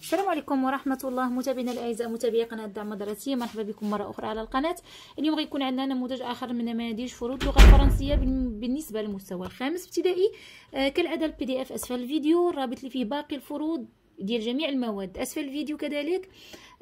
السلام عليكم ورحمه الله متابعينا الاعزاء متابعي قناه دعم مدرسية مرحبا بكم مره اخرى على القناه اليوم غيكون عندنا نموذج اخر من نماذج فروض اللغه الفرنسيه بالنسبه للمستوى الخامس ابتدائي آه كالعاده البي دي اف اسفل الفيديو الرابط اللي فيه باقي الفروض ديال جميع المواد اسفل الفيديو كذلك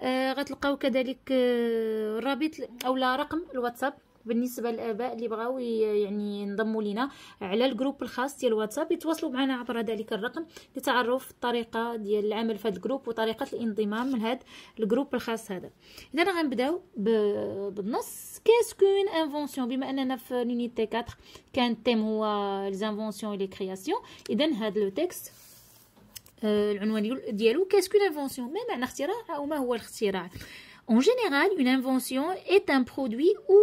آه غتلقاو كذلك آه الرابط اولا رقم الواتساب بالنسبه للاباء اللي بغاو يعني ينضموا لينا على الجروب الخاص ديال الواتساب يتواصلوا معنا عبر ذلك الرقم لتعرف الطريقه ديال العمل في هذا الجروب وطريقه الانضمام لهذا الجروب الخاص هذا اذا غنبداو بالنص كون انفونسيون بما اننا في لونيتي 4 كان تيم هو ليزانفونسيون لي كرياسيون اذا هذا لو تيكست آه، العنوان ديالو كون انفونسيون ما معنى اختراع او ما هو الاختراع En général, une invention est un produit ou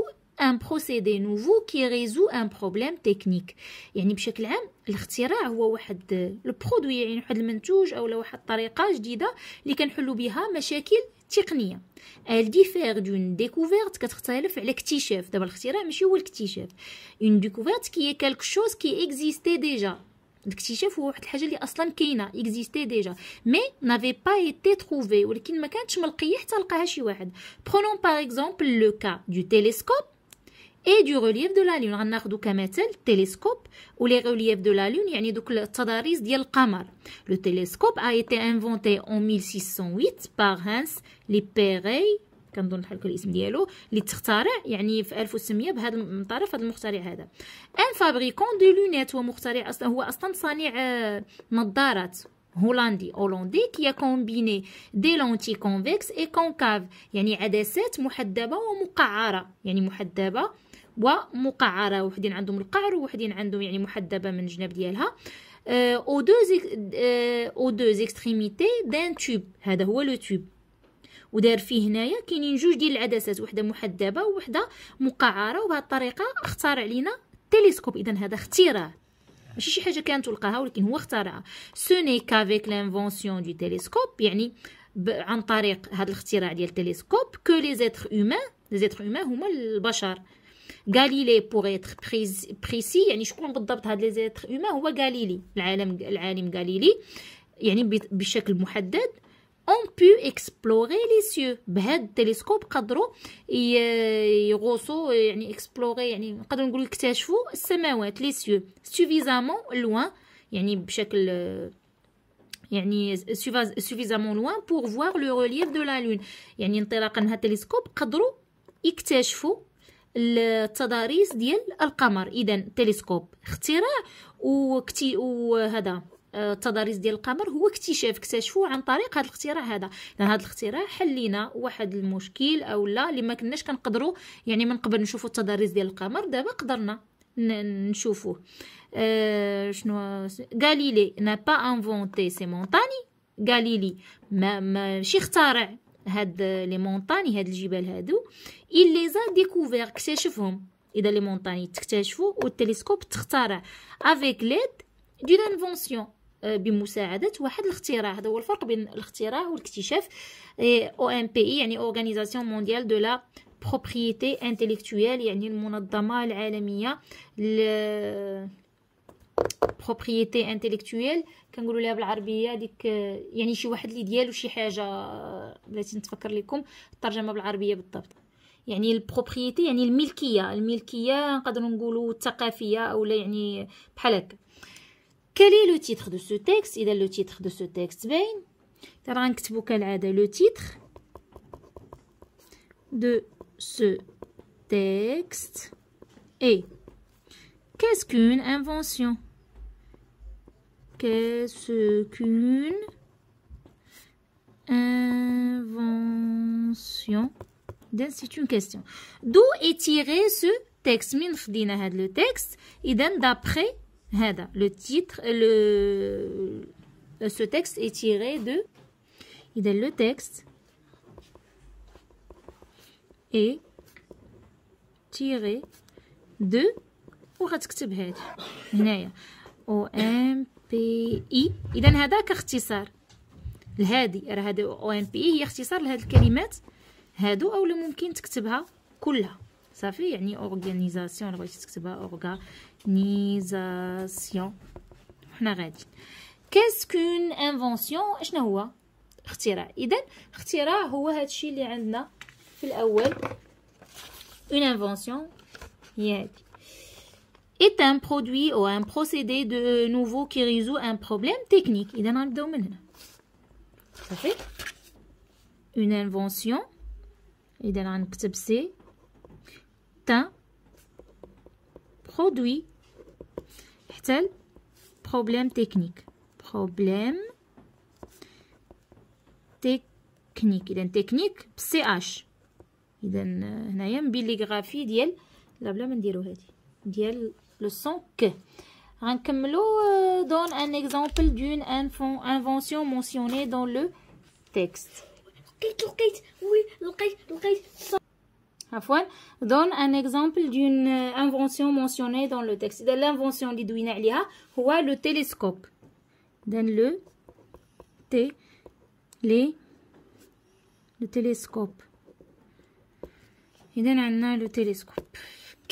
ان بروسيدي نوفو كي ريزو ان بروبليم تكنيك يعني بشكل عام الاختراع هو واحد لو برودوي يعني واحد المنتوج اولا واحد الطريقه جديده اللي كنحلوا بها مشاكل تقنيه ال ديفير دون ديكوفيرت كتختلف على اكتشاف دابا الاختراع ماشي هو الاكتشاف اون ديكوفيرت كي كالك شوز كي اكزيستي ديجا الاكتشاف هو واحد الحاجه اللي اصلا كاينه اكزيستي ديجا مي نافي با ايتي تروفي ولكن ما كانتش ملقيه حتى لقاها شي واحد برونون باغ اكزومبل لو كا دو تيليسكوب اي دو ريليف دو لا لون غناخدو التلسكوب تيليسكوب لي ريليف دو لا لون يعني دوك التضاريس ديال القمر لو تيليسكوب ا ايتي انفونتي اون 1608 بار هانس لي بيري كنظن بحال هكا الاسم ديالو اللي تخترع يعني في 1600 بهذا من طرف هذا المخترع هذا ان فابريكون دو لونيت هو مخترع اصلا هو اصلا صانع نظارات هولندي هولندي كي كومبيني دي لونتي كونفيكس اي كونكاف يعني عدسات محدبه ومقعره يعني محدبه ومقعره وحدين عندهم القعر وحدين عندهم يعني محدبه من الجناب ديالها او دو او دو زيكستريميتي دان تيوب هذا هو لو تيوب ودار فيه هنايا كاينين جوج ديال العدسات وحده محدبه وحده مقعره وبهذه الطريقه اختار علينا التلسكوب اذا هذا اختراع ماشي شي حاجه كانت تلقاها ولكن هو اخترعها سوني كافيك لانفونسيون دو تيليسكوب يعني عن طريق هذا الاختراع ديال التلسكوب كو لي زيتر اومان لي زيتغ اومان هما البشر غاليلي بور اتر بريسي يعني شكون بالضبط هاد لي زيتر هما هو غاليلي العالم العالم غاليلي يعني بشكل محدد اون بو اكسبلوري لي سيو بهاد التلسكوب قدروا يغوصوا يعني اكسبلوري يعني نقدروا نقولوا اكتشفوا السماوات لي سيو سوفيزامون لوان يعني بشكل يعني سوفيزامون لوان بور فوار لو ريليف دو لا لون يعني انطلاقا من هاد التلسكوب قدروا يكتشفوا التضاريس ديال القمر اذا التلسكوب اختراع وكتي وهذا آه، التضاريس ديال القمر هو اكتشاف اكتشفوه عن طريق هذا الاختراع هذا لان هذا الاختراع حلينا واحد المشكل او لا اللي ما كناش كنقدروا يعني من قبل نشوفوا التضاريس ديال القمر دابا قدرنا نشوفوه آه، شنو غاليلي نابا انفونتي سي مونتاني غاليلي ما ماشي اخترع هاد لي مونطاني هاد الجبال هادو il les ديكوفيغ découvert اكتشفهم اذا لي مونطاني تكتشفو والتلسكوب تخترع افيك آه، ليد دون لانفونسيون بمساعدة واحد الاختراع هذا هو الفرق بين الاختراع والاكتشاف او آه، ام بي اي e يعني اورغانيزاسيون مونديال دو لا بروبريتي انتيليكتويال يعني المنظمة العالمية بروبريتي انتيليكتويل كنقولوا ليها بالعربيه ديك يعني شي واحد اللي ديالو شي حاجه بلاتي نتفكر لكم الترجمه بالعربيه بالضبط يعني البروبريتي يعني الملكيه الملكيه نقدروا نقولوا الثقافيه اولا يعني بحال هكا كالي لو تيتغ دو سو تيكست اذا لو تيتغ دو سو تيكست باين راه نكتبوا كالعاده لو تيتغ دو سو تيكست اي Qu'est-ce qu'une invention Qu'est-ce qu'une invention C'est une question. D'où est tiré ce texte le texte, donne d'après le titre, le, euh, ce texte est tiré de... Le texte est tiré de وغتكتب هادي هنايا او ام بي اي اذا هذاك اختصار لهادي راه هادي او ام بي اي هي اختصار لهاد الكلمات هادو اولا ممكن تكتبها كلها صافي يعني اورغانيزاسيون الا بغيتي تكتبها اورغانيزاسيون حنا غادي كون انفونسيون اشنو هو اختراع اذا اختراع هو هادشي اللي عندنا في الاول اون انفونسيون هي هادي est un produit ou un procédé de nouveau qui résout un problème technique. Il y a Ça fait une invention. Il y a c'est un produit. tel problème technique. Problème technique. Il technique CH. Il y a une billigraphie ديال لا بلا ما نديرو le son que. Rankemlo hein, euh, donne un exemple d'une invention mentionnée dans le texte. donne un exemple d'une euh, invention mentionnée dans le texte. L'invention d'Idouina ou le télescope. Donne le télescope. Les, le télescope. Et donne le télescope.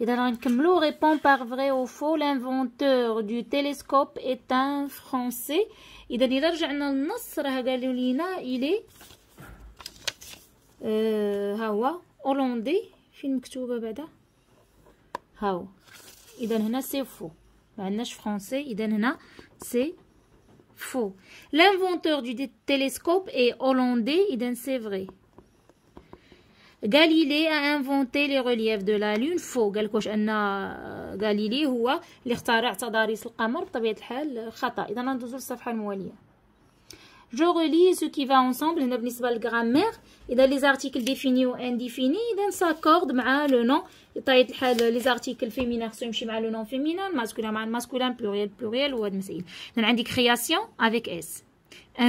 Et alors, répond par vrai ou faux, l'inventeur du télescope est un français. Et d'ailleurs, j'ai un autre galolina, il est euh, Hawa, hollandais. Film que tu veux, Bada Hawa. c'est faux. Maintenant, français, et c'est faux. L'inventeur du télescope est hollandais, et c'est vrai. غاليلي انفونتي لي ريليف دو لا لون فوق قالكوش ان غاليلي هو اللي اخترع تضاريس القمر بطبيعه الحال خطا اذا ندوزو للصفحه المواليه Je relis ce qui va ensemble, le nom de grammaire, et dans les articles définis ou indéfinis, ils s'accordent avec le nom. Les articles féminins sont avec le nom féminin, masculin, avec le masculin, pluriel, pluriel, ou admissible. Dans l'indication, avec S.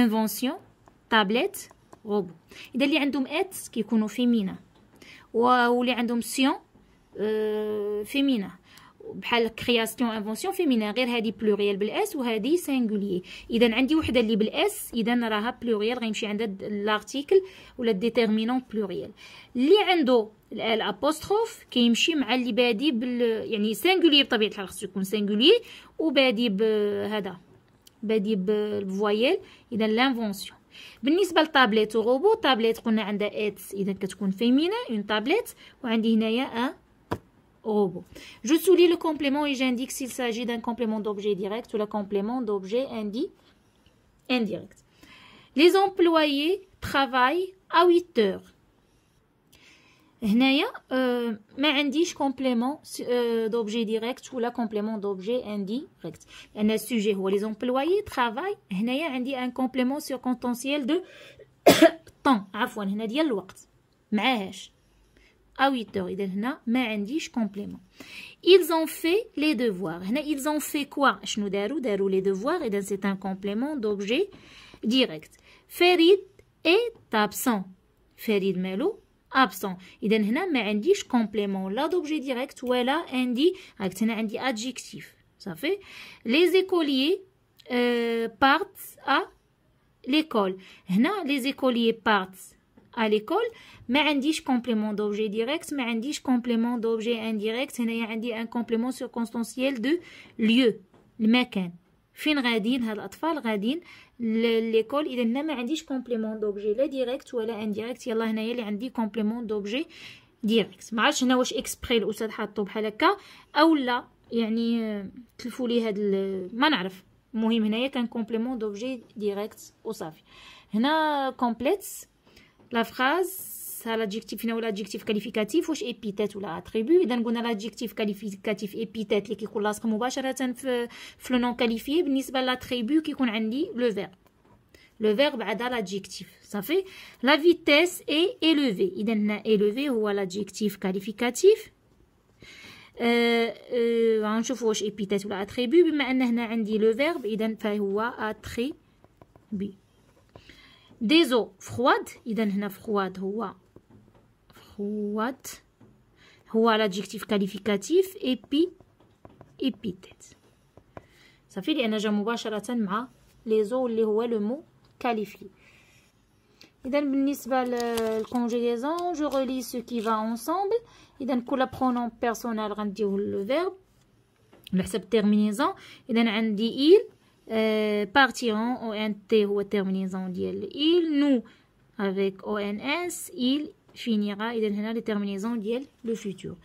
Invention, tablette, غوبو اذا اللي عندهم ات كيكونوا فيمينا واللي عندهم سيون آه، فيمينا بحال كرياسيون انفونسيون فيمينا غير هذه بلوريال بالاس وهذه سينغوليي اذا عندي وحده اللي بالاس اذا راها بلوريال غيمشي عندها لارتيكل ولا ديتيرمينون بلوريال اللي عنده ابوستروف كيمشي مع اللي بادي بال يعني سينغولي بطبيعه الحال خصو يكون سينغوليي وبادي بهذا بادي بالفويال اذا لانفونسيون Je souligne le complément et j'indique s'il s'agit d'un complément d'objet direct ou le complément d'objet indirect. Les employés travaillent à 8 heures. Il y a un complément d'objet direct ou un complément d'objet indirect. Il y a un sujet où les employés travaillent. Il y a un complément sur le contentieux de temps. Il y a un temps. Mais à 8 heures, il y a un complément. Ils ont fait les devoirs. Ils ont fait quoi Ils ont fait les devoirs et c'est un complément d'objet direct. Ferid est absent. Ferid mais l'eau. absent اذا هنا ما عنديش complément لا d'objet direct ولا عندي direct هنا عندي adjectif صافي les écoliers euh, partent à l'école هنا les écoliers partent à l'école ما عنديش complément d'objet direct ما عنديش complément d'objet indirect هنايا عندي un complément circonstanciel de lieu المكان فين غاديين هاد الاطفال غاديين ليكول اذا هنا ما عنديش كومبليمون دوبجي لا ديريكت ولا انديريكت يلا هنايا اللي عندي كومبليمون دوبجي ديريكت ما عرفتش هنا واش اكسبري الاستاذ حاطو بحال هكا اولا يعني آه، تلفوا لي هاد ما نعرف المهم هنايا كان كومبليمون دوبجي ديريكت وصافي هنا كومبليت لا فراز نفسها لادجيكتيف هنا ولا ادجيكتيف كاليفيكاتيف واش ايبيتات ولا اتريبيو اذا قلنا لادجيكتيف كاليفيكاتيف ايبيتات اللي كيكون لاصق مباشره في في لو كاليفي بالنسبه لاتريبيو كيكون عندي لو فيرب لو فيرب عدا لادجيكتيف صافي لا فيتيس اي ايليفي اذا هنا ايليفي هو لادجيكتيف كاليفيكاتيف غنشوفوا واش ايبيتات ولا اتريبيو بما ان هنا عندي لو فيرب اذا فهو اتريبي ديزو فخواد اذا هنا فخواد هو ou à l'adjectif qualificatif et et puis ça fait les لأن جا مباشرة m'a les eaux اللي هو le mot qualifié إذا بالنسبة للconjugaison je relis ce qui va ensemble et' pour la pronom personnel rendu le verbe la حسب terminaison إذا عندي il euh, partir partiront ONT ou terminaison ديال il nous avec ONS il finira et d'un les terminaisons ديال le futur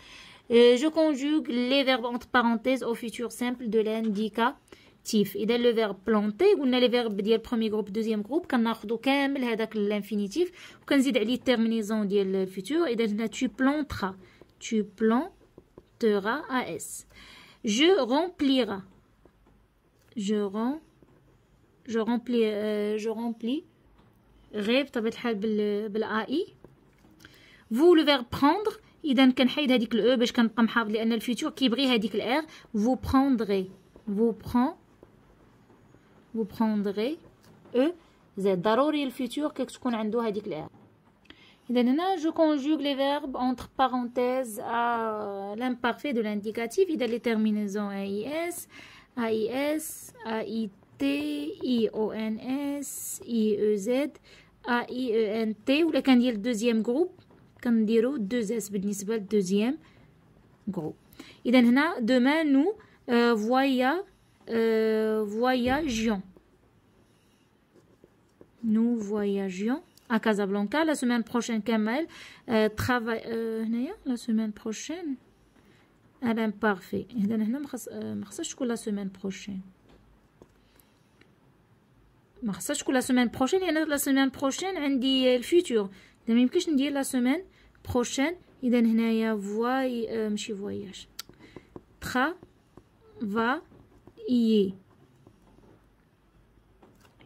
euh, je conjugue les verbes entre parenthèses au futur simple de l'indicatif اذا le verbe planter قلنا les verbes le premier groupe deuxième groupe on a هذاك l'infinitif on a terminaison le futur et tu planteras tu planteras as je remplirai, je rem je remplis euh, je remplis vous le verbe prendre idan y a le e باش كنبقى محافظ لان الفيتور كيبغي هذيك le r vous prendrez vous prend vous prendrez e c'est ضروري الفيتور كي تكون a هذيك r je conjugue les verbes entre parenthèses à l'imparfait de l'indicatif les terminaisons a i s a i s a i t i o n s i e z a i e n t ou deuxième groupe deux 2 deuxième. Gros. Et dans demain nous euh, voya euh, voyagions. Nous voyagions à Casablanca la semaine prochaine. Euh, travail. Eh ben, la semaine prochaine. elle ben parfait. Et dans hena la semaine prochaine. Marsage cou la semaine prochaine. la semaine prochaine indi le futur. Demain la semaine. بروشين اذا هنايا فواي ماشي فواياج ترا فا اي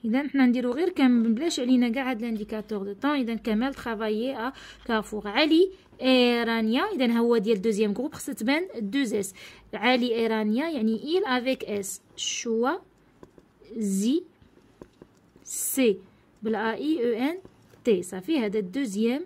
اذا حنا نديرو غير كان بلاش علينا كاع هاد لانديكاتور دو طون اذا كمال ترافايي ا كافور علي ايرانيا اذا هو ديال دوزيام جروب خصها تبان دوز اس علي ايرانيا يعني ايل افيك اس شوا زي سي بالا اي او ان تي صافي هذا الدوزيام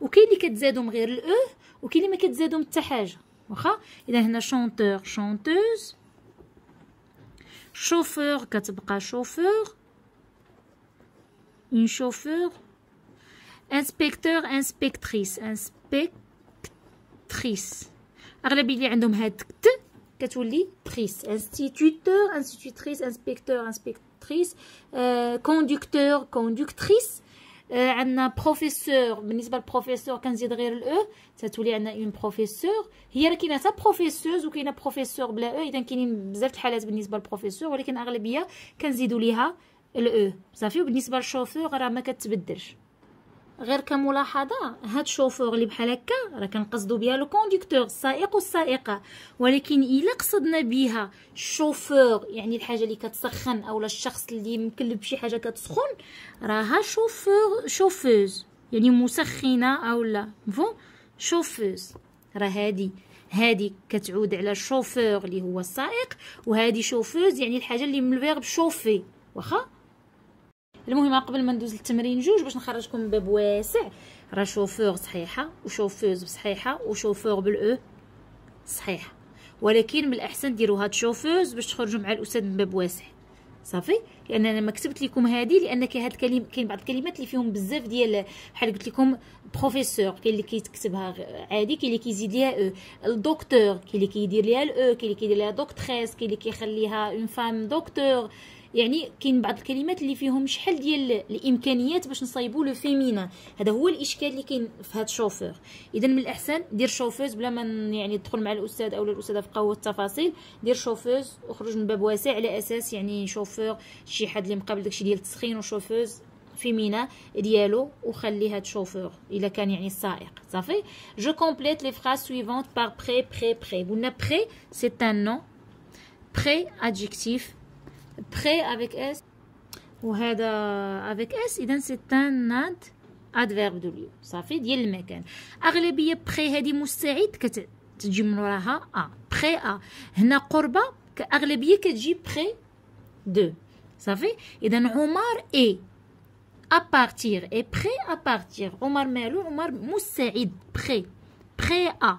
وكاين اللي كتزادهم غير الاو وكاين اللي ما كتزادهم حتى حاجه واخا اذا هنا شونتور شونتوز شوفور كتبقى شوفور اون شوفور انسبكتور انسبكتريس انسبكتريس اغلبيه اللي عندهم هاد ت كتولي تريس انستيتوتور انستيتوتريس انسبكتور انسبكتريس كوندكتور كوندكتريس آه، عندنا بروفيسور بالنسبه للبروفيسور كنزيد غير الاو تتولي e. عندنا اون بروفيسور هي راه كاينه حتى بروفيسوز وكاينه بروفيسور بلا او e. اذا كاينين بزاف الحالات بالنسبه للبروفيسور ولكن اغلبيه كنزيدوا ليها الاو e. صافي وبالنسبه للشوفور راه ما كتبدلش غير كملاحظه هاد الشوفور اللي بحال هكا راه كنقصدو بها لو كونديكتور السائق والسائقه ولكن الا قصدنا بها الشوفور يعني الحاجه اللي كتسخن اولا الشخص اللي مكلب بشي حاجه كتسخن راها شوفور شوفوز يعني مسخنه اولا فون شوفوز راه هادي هادي كتعود على الشوفور اللي هو السائق وهادي شوفوز يعني الحاجه اللي من الفيرب شوفي واخا المهم قبل ما ندوز للتمرين جوج باش نخرجكم من باب واسع راه شوفور صحيحه وشوفوز بصحيحه وشوفور بالاو e صحيحه ولكن من الاحسن ديروا هاد شوفوز باش تخرجوا مع الاستاذ من باب واسع صافي لان انا ما كتبت لكم هذه لان كاين هاد الكلم كاين بعض الكلمات اللي فيهم بزاف ديال بحال قلت لكم بروفيسور كاين اللي كيتكتبها عادي كاين اللي كيزيد ليها او e. الدكتور كاين اللي كيدير ليها الاو e، كاين اللي كيدير ليها دوكتريس كاين اللي كيخليها اون فام دكتور يعني كاين بعض الكلمات اللي فيهم شحال ديال الامكانيات باش نصايبوا لو فيمينا هذا هو الاشكال اللي كاين في هاد الشوفور اذا من الاحسن دير شوفوز بلا ما يعني تدخل مع الاستاذ او الاستاذه في قوه التفاصيل دير شوفوز وخرج من باب واسع على اساس يعني شوفور شي حد اللي مقابل داكشي ديال التسخين وشوفوز فيمينا ديالو وخلي هاد شوفور الا كان يعني السائق صافي جو كومبليت لي فراز سويفونت بار بري بري بري قلنا بري سي ان نو بري ادجكتيف près avec s وهذا avec اس اذا سي تان ناد ادفيرب دو ليو صافي ديال المكان اغلبيه بري هذه مستعد كتجي من وراها ا بري ا هنا قربه اغلبيه كتجي بري دو صافي اذا عمر اي à partir et prêt à partir عمر مالو عمر مستعد prêt prêt à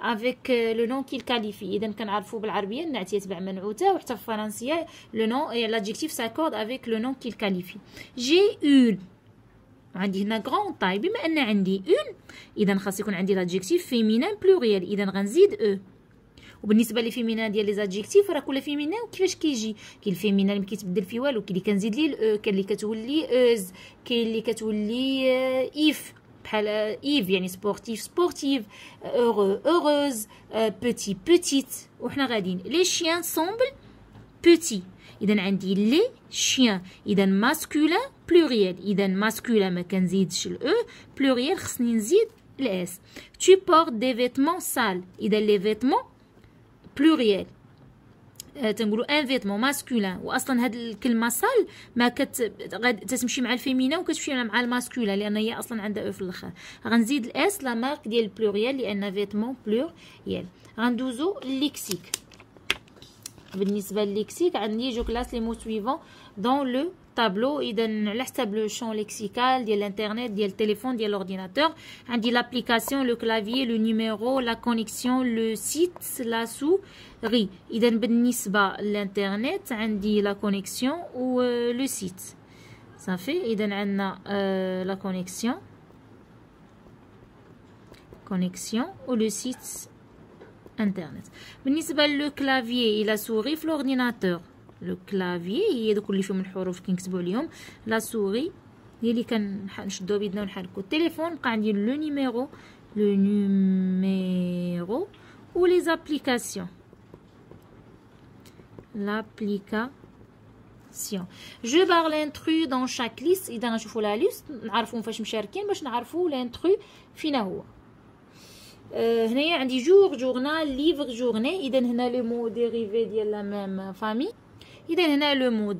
افيك لو نون كي الكاليفي اذا كنعرفوا بالعربيه النعت يتبع منعوته وحتى في الفرنسيه لو نون لاجيكتيف ساكورد افيك لو نون كي الكاليفي جي اون عندي هنا غون طاي بما ان عندي اون اذا خاص يكون عندي لاجيكتيف فيمينان بلوريال اذا غنزيد او e. وبالنسبه للفيمينان ديال لي زادجيكتيف راه كل فيمينان كيفاش كيجي كاين الفيمينان اللي كيتبدل فيه والو كاين اللي كنزيد ليه الاو e، كاين اللي كتولي اوز e، كاين اللي كتولي اف آه، Euh, Il vient sportif, sportive, euh, heureux, heureuse, euh, petit, petite. Les chiens semblent petits. les chiens. masculin, pluriel. Il masculin, les Tu portes des vêtements sales. Il les vêtements, pluriel. آه، تنقولوا ان فيتمون ماسكولين واصلا هاد الكلمه سال ما كت تتمشي مع الفيمينا وكتمشي مع الماسكولين لان هي اصلا عندها او في الاخر غنزيد الاس لا مارك ديال البلوريال لان فيتمون بلوريال غندوزو ليكسيك بالنسبه للليكسيك عندي جو كلاس لي مو سويفون دون لو tableau il le champ lexical de l'internet le téléphone de l'ordinateur a hein, l'application le clavier le numéro la connexion le site la souris il donne ben l'internet a hein, la connexion ou euh, le site ça fait il a euh, euh, la connexion connexion ou le site internet. Ben a le clavier et la souris, l'ordinateur. Le clavier, il La souris, qui le Le téléphone, le numéro. Le numéro. ou les applications. L'application. Je parle l'intru dans chaque liste. Je vais la liste, vous verrez qu'il jour, journal, livre, journée. les mots dérivés de la même famille. اذا هنا لو مو euh,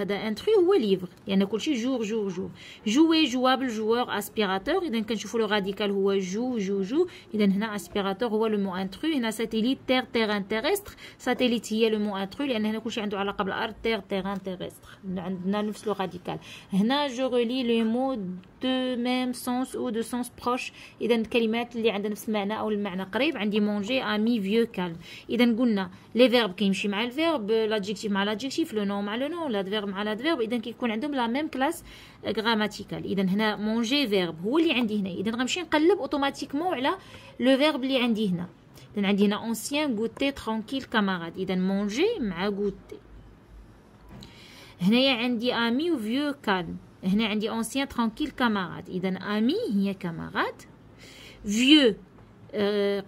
هذا انتري هو ليفر يعني كلشي جور جور جور جوي جوابل جوور اسبيراتور اذا كنشوفوا لو راديكال هو جو جو جو اذا هنا اسبيراتور هو لو مو انتري هنا ساتيليت تير تيران تيرستر ساتيليت هي لو مو انتري لان هنا كلشي عنده علاقه بالارض تير تيران تيرستر عندنا نفس لو راديكال هنا جو ريلي لو مو دو ميم سونس او دو سونس بروش اذا الكلمات اللي عندها نفس المعنى او المعنى قريب عندي مونجي امي فيو كالم اذا قلنا لي فيرب كيمشي مع الفيرب لادجيكتيف مع لادجيكتيف لو نون مع لو نون لادفيرب مع لادفيرب اذا كيكون عندهم لا ميم كلاس غراماتيكال اذا هنا مونجي فيرب هو اللي عندي هنا اذا غنمشي نقلب اوتوماتيكمون على لو فيرب اللي عندي هنا اذا عندي هنا اونسيان غوتي ترونكيل كاماراد اذا مونجي مع غوتي هنايا عندي امي وفيو كان هنا عندي اونسيان ترونكيل كاماراد اذا امي هي كاماراد فيو euh,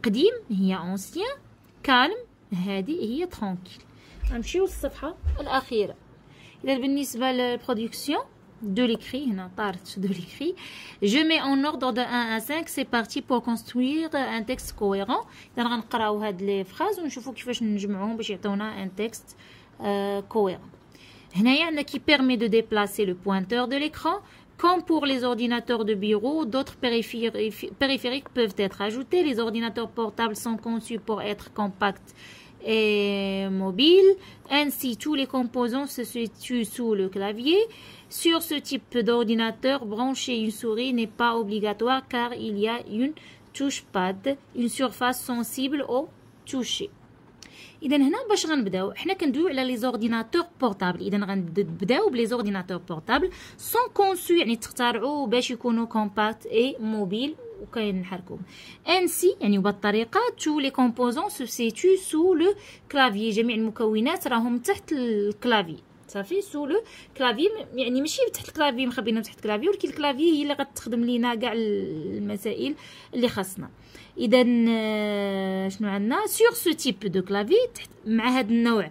قديم هي اونسيان كالم هذه هي ترونكيل la للصفحه la اذا بالنسبه للبرودكسيون de l'écrit, de l'écrit. Je mets en ordre de 1 à 5, c'est parti pour construire un texte cohérent. on va les phrases et on un texte euh, cohérent. qui permet de déplacer le pointeur de l'écran. Comme pour les ordinateurs de bureau, d'autres périphériques peuvent être ajoutés. Les ordinateurs portables sont conçus pour être compacts et mobile. Ainsi, tous les composants se situent sous le clavier. Sur ce type d'ordinateur, brancher une souris n'est pas obligatoire car il y a une touche pad une surface sensible au toucher. les هنا باش غنبداو حنا كندويو على لي زورديناتور ordinateurs portables غنبداو بلي زورديناتور بورتابل سون كونسو يعني باش وكنحركوهم انسي يعني وبالطريقه تو لي كومبوزون سو سيتو سو لو كلافي جميع المكونات راهم تحت الكلافي صافي سو لو كلافي يعني ماشي تحت الكلافي مخبينا تحت الكلافي ولكن الكلافي هي اللي غتخدم لينا كاع المسائل اللي خاصنا اذا آه، شنو عندنا سور سو تيب دو كلافي مع هذا النوع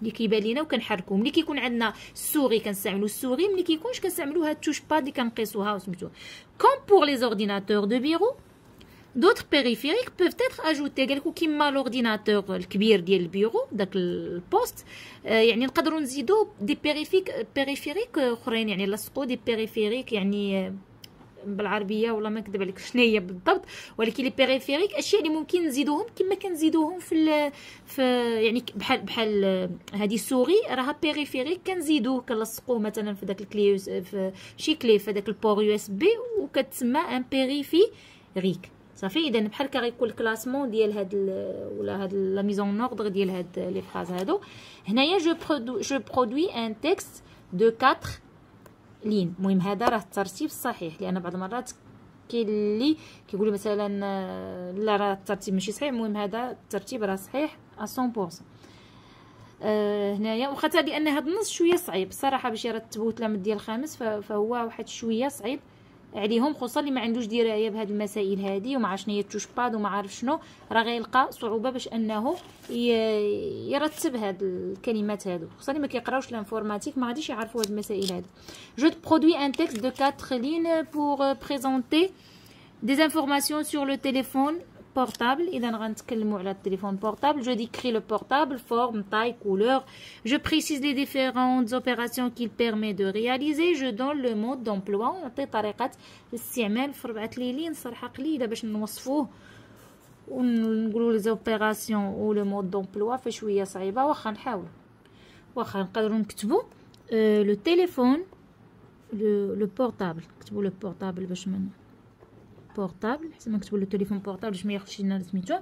اللي كيبان لينا وكنحركو ملي كيكون عندنا السوري كنستعملو السوري ملي كيكونش كنستعملو هاد التوش با اللي كنقيسوها وسميتو كوم بور لي زورديناتور دو بيرو دوتر بيريفيريك بوف اتر اجوتي قالكو كيما لورديناتور الكبير ديال البيرو داك البوست يعني نقدروا نزيدو دي بيريفيك بيريفيريك اخرين يعني لاصقو دي بيريفيريك يعني بالعربيه ولا ما نكذب عليك شنو هي بالضبط ولكن لي بيريفيريك اشياء اللي ممكن نزيدوهم كما كنزيدوهم في في يعني بحال بحال هذه سوري راها بيريفيريك كنزيدوه كنلصقوه مثلا في داك الكليوس في شي كلي في داك البور يو اس بي وكتسمى ان بيريفيريك صافي اذا بحال هكا غيكون الكلاسمون ديال هاد ولا هاد لا ميزون اوردر ديال هاد لي فراز هادو هنايا جو برودوي ان تيكست دو 4 لين المهم هذا راه الترتيب الصحيح لان بعض المرات كاين اللي كيقولوا مثلا آه، لا راه الترتيب ماشي صحيح المهم هذا الترتيب راه صحيح 100% أه هنايا حتى لان هذا النص شويه صعيب صراحه باش يرتبوا التلاميذ ديال الخامس فهو واحد شويه صعيب عليهم خصوصا اللي ما عندوش درايه بهاد المسائل هذه وما عرفش شنو هي باد وما عارف شنو راه غيلقى صعوبه باش انه يرتب هاد الكلمات هادو خصوصا اللي ما كيقراوش لانفورماتيك ما غاديش يعرفوا هاد المسائل هادو جو برودوي ان تيكست دو 4 لين بور بريزونتي des informations sur le téléphone portable. téléphone portable, je décris le portable, forme, taille, couleur. Je précise les différentes opérations qu'il permet de réaliser. Je donne le mode d'emploi. les opérations ou le mode d'emploi. Bah, euh, le téléphone, le, le portable. Le portable, بورتابل حسن ما كتبوا له تليفون بورتابل باش ما ياخذش لنا سميتو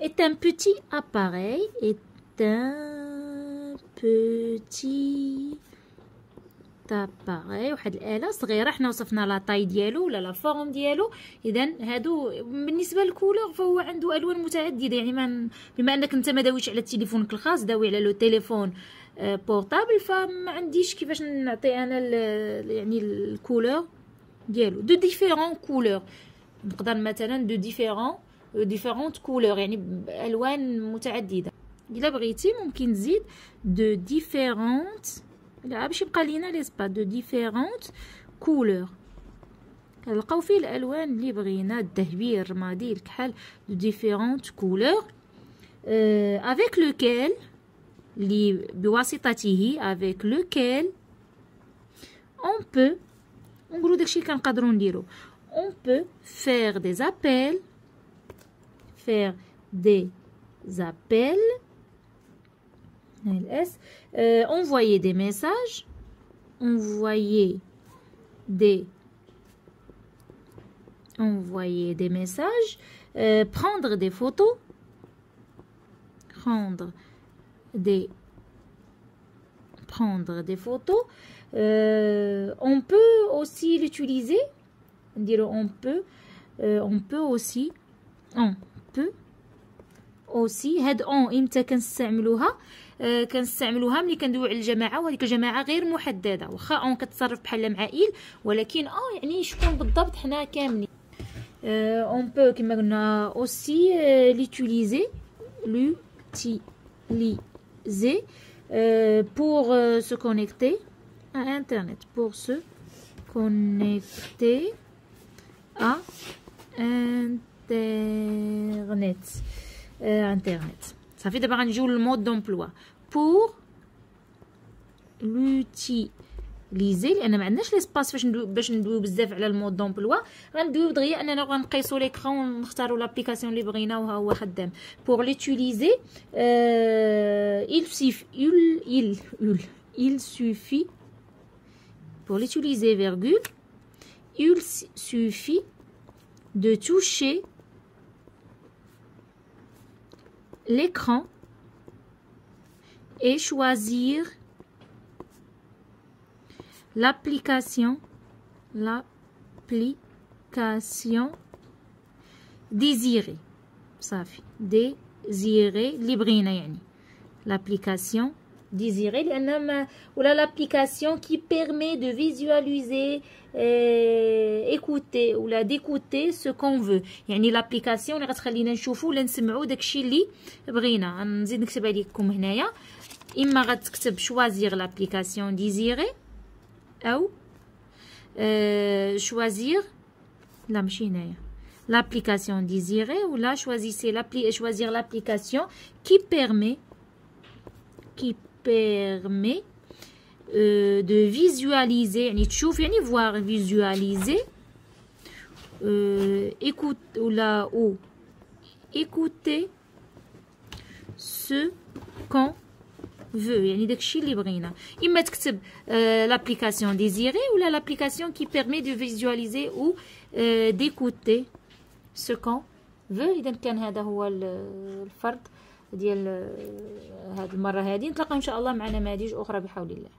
ايت ان بوتي اباري ايت ان بوتي اباري واحد الاله صغيره حنا وصفنا لا طاي ديالو ولا لا فورم ديالو اذا هادو بالنسبه للكولور فهو عنده الوان متعدده يعني ما بما انك انت ما داويش على تليفونك الخاص داوي على لو تليفون بورطابل آه، فما عنديش كيفاش نعطي انا يعني الكولور ديالو دو ديفيرون كولور نقدر مثلا دو ديفيرون ديفيرونت كولور يعني الوان متعدده الا بغيتي ممكن تزيد دو ديفيرونت لا باش يبقى لينا سبا دو ديفيرونت كولور كنلقاو فيه الالوان اللي بغينا الذهبي الرمادي الكحل دو ديفيرونت كولور افيك لوكيل لي بواسطته افيك لوكيل اون بو اون غرو داكشي كنقدروا نديرو on peut faire des appels, faire des appels, euh, envoyer des messages, envoyer des envoyer des messages, euh, prendre des photos, prendre des prendre des photos. Euh, on peut aussi l'utiliser on dirait on peut, euh, on peut aussi, on peut اوسي هاد اون امتى كنستعملوها كنستعملوها ملي كندويو على الجماعه وهذيك الجماعه غير محدده واخا اون كتصرف بحال معائل ولكن اون يعني شكون بالضبط حنا كاملين اون آه بو كما قلنا aussi آه ليتيليزي لوتيليزي pour se connecter à internet pour se connecter à hein? Internet. Euh, Internet. Ça fait d'abord un jour le mode d'emploi. Pour l'utiliser, il y a un espace pour que nous devons faire le mode d'emploi. Nous devons faire un peu sur l'écran, on va l'application libre et Pour l'utiliser, euh, il suffit. Il, il, il, il suffit pour l'utiliser, virgule il suffit de toucher l'écran et choisir l'application l'application désirée ça fait désirer l'application désirez euh, là l'application qui permet de visualiser euh, écouter ou d'écouter ce qu'on veut يعني l'application اللي غتخلينا نشوفو ولا نسمعو داكشي اللي بغينا نزيد نكتبها لكم هنايا اما غتكتب choisir l'application désirée ou euh, choisir la machine. l'application désirée ou là choisissez l'appli choisir l'application qui permet qui permet euh, de visualiser, ni voir visualiser, euh, écoute ou là ou écouter ce qu'on veut. Il y euh, l'application désirée ou l'application qui permet de visualiser ou d'écouter ce qu'on veut. ديال آه، هاد المره هذه نتلاقاو ان شاء الله مع نماذج اخرى بحول الله